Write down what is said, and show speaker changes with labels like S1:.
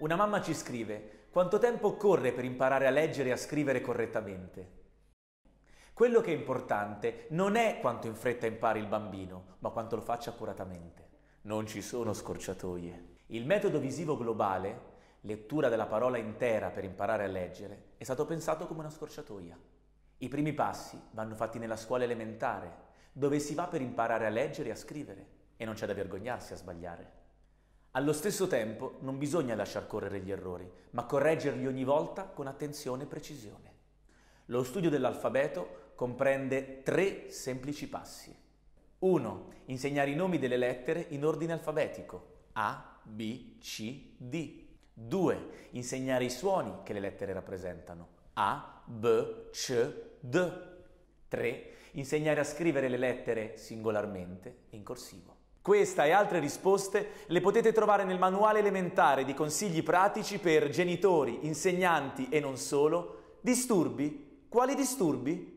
S1: Una mamma ci scrive, quanto tempo occorre per imparare a leggere e a scrivere correttamente? Quello che è importante non è quanto in fretta impari il bambino, ma quanto lo faccia accuratamente. Non ci sono scorciatoie. Il metodo visivo globale, lettura della parola intera per imparare a leggere, è stato pensato come una scorciatoia. I primi passi vanno fatti nella scuola elementare, dove si va per imparare a leggere e a scrivere, e non c'è da vergognarsi a sbagliare. Allo stesso tempo non bisogna lasciar correre gli errori, ma correggerli ogni volta con attenzione e precisione. Lo studio dell'alfabeto comprende tre semplici passi. 1. Insegnare i nomi delle lettere in ordine alfabetico. A, B, C, D. 2. Insegnare i suoni che le lettere rappresentano. A, B, C, D. 3. Insegnare a scrivere le lettere singolarmente in corsivo. Questa e altre risposte le potete trovare nel manuale elementare di consigli pratici per genitori, insegnanti e non solo. Disturbi? Quali disturbi?